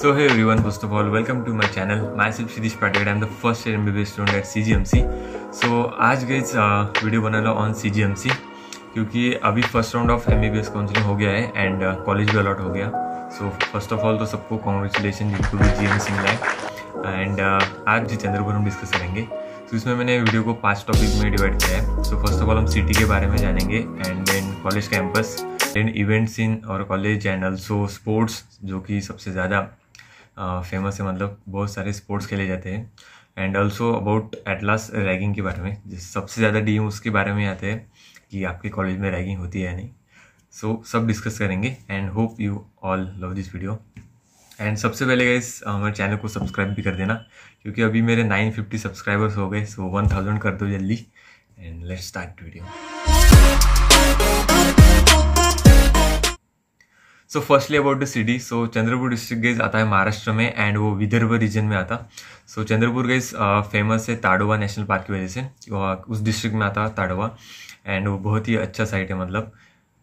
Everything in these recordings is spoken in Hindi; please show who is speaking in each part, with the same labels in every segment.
Speaker 1: So hey everyone, first of all, welcome to my channel. Myself Shidish Patel. I'm the first year MBBS student at CGMC. So आज गई वीडियो बना लो on C G M C क्योंकि अभी first round of M B B S counselling हो गया है एंड कॉलेज uh, भी अलॉट हो गया सो फर्स्ट ऑफ ऑल तो सबको कॉन्ग्रेचुलेशन जिनको भी जी एम सी मिला है एंड uh, आज जितेंद्र पर हम डिस्कस करेंगे तो इसमें मैंने वीडियो को पाँच टॉपिक में डिवाइड किया है सो फर्स्ट ऑफ ऑल हम सिटी के बारे में जानेंगे and then college campus then events in our college and also sports जो कि सबसे ज़्यादा फेमस है मतलब बहुत सारे स्पोर्ट्स खेले जाते हैं and also about at last ragging के बारे में जिस सबसे ज़्यादा डी उसके बारे में आते हैं कि आपके कॉलेज में रैगिंग होती है या नहीं सो so, सब डिस्कस करेंगे and hope you all love this video and सबसे पहले इस हमारे चैनल को सब्सक्राइब भी कर देना क्योंकि अभी मेरे 950 सब्सक्राइबर्स हो गए सो 1000 कर दो जल्दी and let's start video so firstly about the city so Chandrapur district गेज आता है महाराष्ट्र में एंड वो विदर्भ रीजन में आता सो चंद्रपुर गेज फेमस है ताडोबा नेशनल पार्क की वजह से uh, उस डिस्ट्रिक्ट में आता है ताडोबा एंड वो बहुत ही अच्छा साइट है मतलब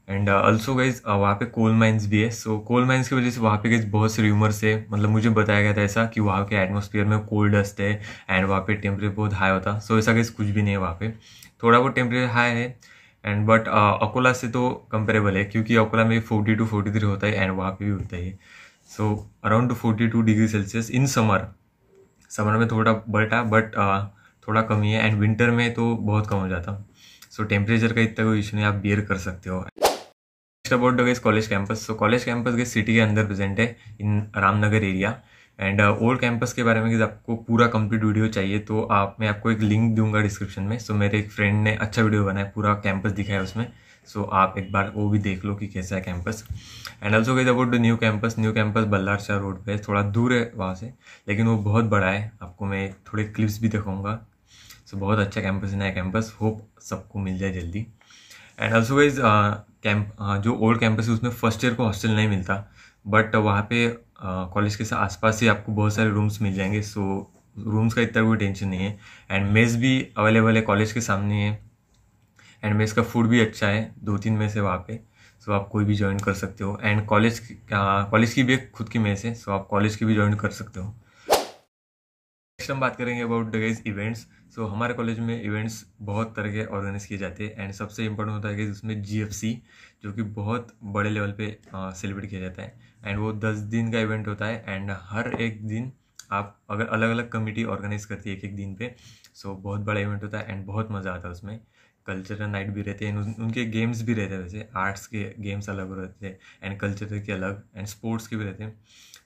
Speaker 1: एंड ऑल्सो गाइज वहाँ पे कोल माइंस भी है सो कोल माइंस की वजह से वहाँ पे गई बहुत से र्यूमर्स है मतलब मुझे बताया गया था ऐसा कि वहाँ के एटमोसफियर में कोल्ड डस्ट है एंड वहाँ पे टेम्परेचर बहुत हाई होता सो so, ऐसा गाइज कुछ भी नहीं है वहाँ पे थोड़ा बहुत टेम्परेचर हाई है एंड बट अकोला से तो कंपेरेबल है क्योंकि अकोला में फोर्टी टू फोर्टी थ्री होता है एंड वहाँ पे भी होता है so around forty two degree Celsius in summer summer में थोड़ा बढ़ा बट uh, थोड़ा कम ही है एंड विंटर में तो बहुत कम हो जाता सो टेम्परेचर का इतना कोई इशू नहीं आप बियर कर सकते हो next about the college campus so college campus के सिटी के अंदर प्रेजेंट है in Ramnagar area and old campus के बारे में यदि आपको पूरा कंप्लीट वीडियो चाहिए तो आप मैं आपको एक लिंक दूंगा डिस्क्रिप्शन में सो so, मेरे एक फ्रेंड ने अच्छा वीडियो बनाया पूरा कैंपस दिखाया उसमें सो so, आप एक बार वो भी देख लो कि कैसा है कैंपस एंड ऑल्सो गई about new campus new campus Ballarshah road पर थोड़ा दूर है वहाँ से लेकिन वो बहुत बड़ा है आपको मैं थोड़े क्लिप्स भी दिखाऊँगा सो so, बहुत अच्छा कैंपस है नया कैंपस होप सबको मिल जाए जल्दी एंड ऑल्सो गई कैंप जो ओल्ड कैंपस है उसमें फर्स्ट ईयर को हॉस्टल नहीं मिलता बट वहाँ पे कॉलेज के आसपास ही आपको बहुत सारे रूम्स मिल जाएंगे सो रूम्स का इतना कोई टेंशन नहीं है एंड मेज़ भी अवेलेबल है कॉलेज के सामने है एंड मेज़ का फूड भी अच्छा है दो तीन मेस है वहाँ पे सो आप कोई भी ज्वाइन कर सकते हो एंड कॉलेज कॉलेज की भी एक खुद की मेस है सो आप कॉलेज की भी ज्वाइन कर सकते हो नेक्स्ट हम बात करेंगे about the guys events so हमारे कॉलेज में इवेंट्स बहुत तरह के ऑर्गेनाइज किए जाते हैं एंड सबसे इम्पोर्टेंट होता है गाइज उसमें जी जो कि बहुत बड़े लेवल पे सेलिब्रेट किया जाता है एंड वो दस दिन का इवेंट होता है एंड हर एक दिन आप अगर अलग अलग कमेटी ऑर्गेनाइज करती है एक एक दिन पे सो so, बहुत बड़ा इवेंट होता है एंड बहुत मज़ा आता है उसमें कल्चरल नाइट भी रहते हैं उन, उनके गेम्स भी रहते हैं वैसे आर्ट्स के गेम्स अलग रहते हैं एंड कल्चर के अलग एंड स्पोर्ट्स के भी रहते हैं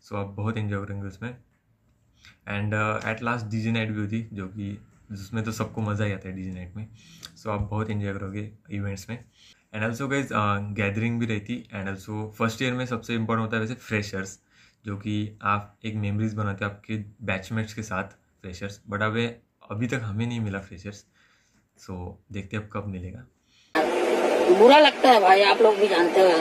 Speaker 1: सो so, आप बहुत इन्जॉय करेंगे उसमें and at last DJ night भी होती जो कि जिसमें तो सबको मज़ा ही आता है डीजे नाइट में सो so, आप बहुत इन्जॉय करोगे इवेंट्स में एंड ऑल्सो गई गैदरिंग भी रहती एंड ऑल्सो फर्स्ट ईयर में सबसे इम्पोर्टेंट होता है वैसे फ्रेशर्स जो कि आप एक मेमोरीज बनाते हो आपके बैचमेट्स के साथ फ्रेशर्स बट अब अभी तक हमें नहीं मिला फ्रेशर्स सो so, देखते हैं अब कब मिलेगा बुरा लगता है भाई आप लोग भी जानते हो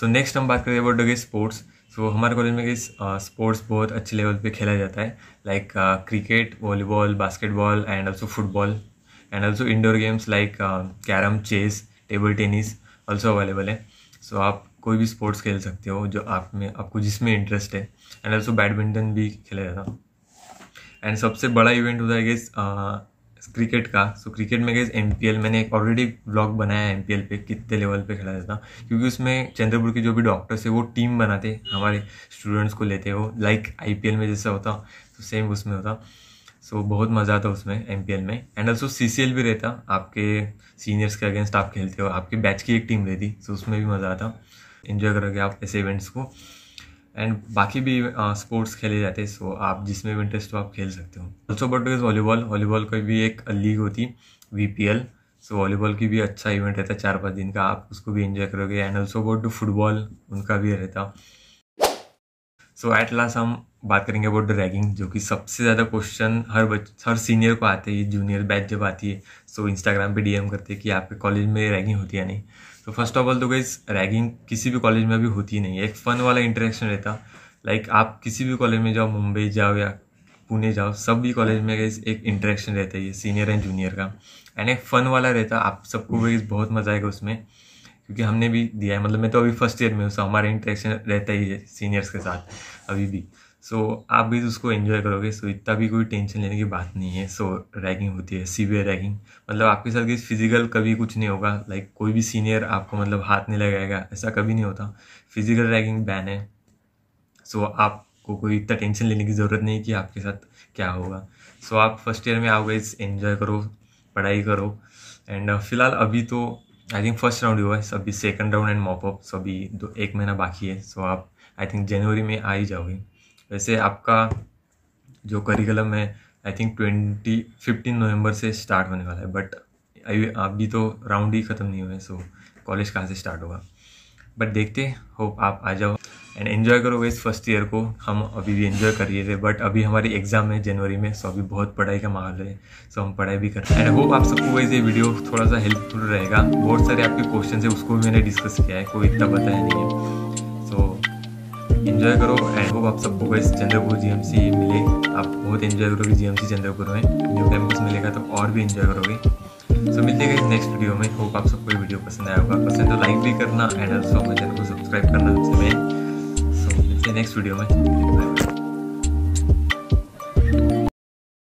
Speaker 1: सो नेक्स्ट हम बात करें अबाउट स्पोर्ट्स सो so, हमारे कॉलेज में इस स्पोर्ट्स बहुत अच्छे लेवल पे खेला जाता है like cricket volleyball basketball and also football and also indoor games like carrom chess table tennis also available है सो so, आप कोई भी स्पोर्ट्स खेल सकते हो जो आप में आपको जिसमें इंटरेस्ट है एंड ऑल्सो बैडमिंटन भी खेला जाता एंड सबसे बड़ा इवेंट होता है गेस क्रिकेट का सो क्रिकेट में गए एम पी एल मैंने एक ऑलरेडी ब्लॉग बनाया है एम पी एल पे कितने लेवल पे खेला जाता क्योंकि उसमें चंद्रपुर के जो भी डॉक्टर्स है वो टीम बनाते हमारे स्टूडेंट्स को लेते हो लाइक आई पी एल में जैसा होता तो सेम उसमें होता सो so, बहुत मज़ा आता उसमें एम पी एल में and also C C L भी रहता आपके सीनियर्स के अगेंस्ट आप खेलते हो आपके बैच की एक टीम रहती सो तो so उसमें भी मज़ा आता इन्जॉय करोगे आप ऐसे इवेंट्स को एंड बाकी भी स्पोर्ट्स खेले जाते हैं सो आप जिसमें भी इंटरेस्ट हो आप खेल सकते हो also but is volleyball volleyball का भी एक लीग होती V P L so volleyball की भी अच्छा इवेंट रहता है चार पाँच दिन का आप उसको भी इन्जॉय करोगे एंड ऑल्सो अबाउट फुटबॉल उनका भी रहता सो एट लास्ट हम बात करेंगे अबाउट द रैगिंग जो कि सबसे ज़्यादा क्वेश्चन हर बच हर सीनियर को आते हैं जूनियर बैच जब आती है सो so, इंस्टाग्राम पे डीएम करते हैं कि आपके कॉलेज में रैगिंग होती है नहीं तो फर्स्ट ऑफ ऑल तो गाइज रैगिंग किसी भी कॉलेज में अभी होती नहीं है एक फ़न वाला इंटरेक्शन रहता लाइक आप किसी भी कॉलेज में जाओ मुंबई जाओ या पुणे जाओ सब भी कॉलेज में गई एक इंटरेक्शन रहता है ये सीनियर एंड जूनियर का एंड एक फ़न वाला रहता आप सबको गई बहुत मज़ा आएगा उसमें क्योंकि हमने भी दिया है मतलब मैं तो अभी फर्स्ट ईयर में हूँ हमारा इंटरेक्शन रहता ही है सीनियर्स के साथ अभी भी सो so, आप भी उसको एंजॉय करोगे सो so, इतना भी कोई टेंशन लेने की बात नहीं है सो so, रैगिंग होती है सीवियर रैगिंग मतलब आपके साथ किसी फिजिकल कभी कुछ नहीं होगा लाइक like, कोई भी सीनियर आपको मतलब हाथ नहीं लगाएगा ऐसा कभी नहीं होता फिजिकल रैगिंग बैन है सो so, आपको कोई इतना टेंशन लेने की ज़रूरत नहीं कि आपके साथ क्या होगा सो so, आप फर्स्ट ईयर में आओगे एन्जॉय करो पढ़ाई करो एंड uh, फिलहाल अभी तो आई थिंक फर्स्ट राउंड हुआ है सो अभी second round and mop up so अभी दो एक महीना बाकी है सो so, आप आई थिंक जनवरी में आ ही जाओगे वैसे आपका जो करिकुलम है I think twenty fifteen November से स्टार्ट होने वाला है बट अभी आप भी तो राउंड ही ख़त्म नहीं हुआ है सो कॉलेज कहाँ से स्टार्ट होगा बट देखते होप आप आ जाओ एंड एन्जॉय करो इस फर्स्ट ईयर को हम अभी भी एन्जॉय कर रहे थे बट अभी हमारी एग्ज़ाम है जनवरी में सो अभी बहुत पढ़ाई का माहौल है सो हम पढ़ाई भी कर रहे हैं एंड होप आप सबको ये वीडियो थोड़ा सा हेल्पफुल रहेगा बहुत सारे आपके क्वेश्चन है उसको भी मैंने डिस्कस किया है कोई इतना पता है नहीं है इन्जॉय करो एंड होप आप सबको इस चंद्रपुर जीएमसी मिले आप बहुत इन्जॉय करोगे जीएमसी चंद्रपुर में न्यू कैंपस मिलेगा तो और भी इन्जॉय करोगे सो so, मिलते हैं नेक्स्ट वीडियो में होप आप सबको वीडियो पसंद आया होगा पसंद तो लाइक भी करना एंड ऑल्सो हमारे चैनल को सब्सक्राइब करना सो मिलते नेक्स्ट वीडियो में